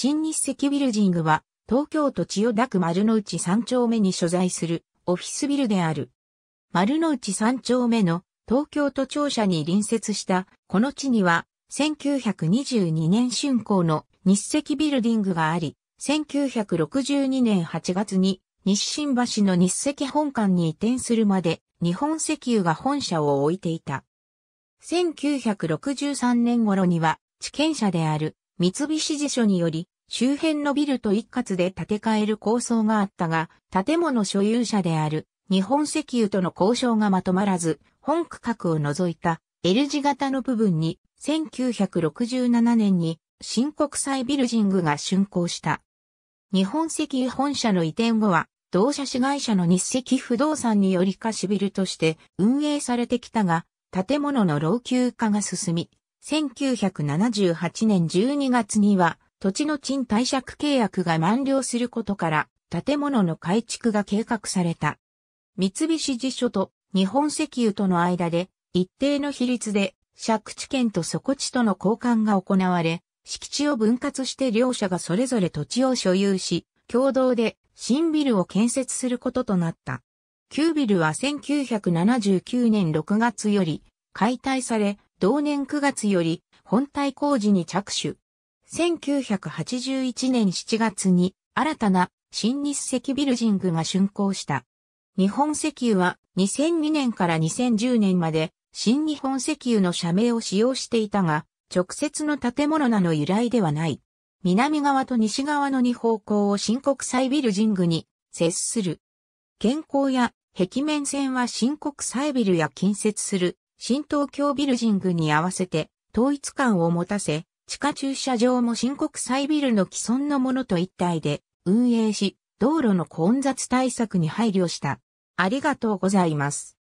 新日赤ビルジングは、東京都千代田区丸の内3丁目に所在するオフィスビルである。丸の内3丁目の東京都庁舎に隣接したこの地には、1922年竣工の日赤ビルディングがあり、1962年8月に日新橋の日赤本館に移転するまで日本石油が本社を置いていた。1963年頃には、地権者である三菱地所により周辺のビルと一括で建て替える構想があったが、建物所有者である日本石油との交渉がまとまらず、本区画を除いた L 字型の部分に1967年に新国際ビルジングが竣工した。日本石油本社の移転後は、同社市会社の日赤不動産により貸しビルとして運営されてきたが、建物の老朽化が進み、1978年12月には土地の賃貸借契約が満了することから、建物の改築が計画された。三菱地所と日本石油との間で、一定の比率で、借地権と底地との交換が行われ、敷地を分割して両者がそれぞれ土地を所有し、共同で新ビルを建設することとなった。旧ビルは1979年6月より解体され、同年9月より本体工事に着手。1981年7月に新たな新日赤ビルジングが竣工した。日本石油は2002年から2010年まで新日本石油の社名を使用していたが、直接の建物なの由来ではない。南側と西側の2方向を新国際ビルジングに接する。健康や壁面線は新国際ビルや近接する新東京ビルジングに合わせて統一感を持たせ、地下駐車場も新国際ビルの既存のものと一体で運営し、道路の混雑対策に配慮した。ありがとうございます。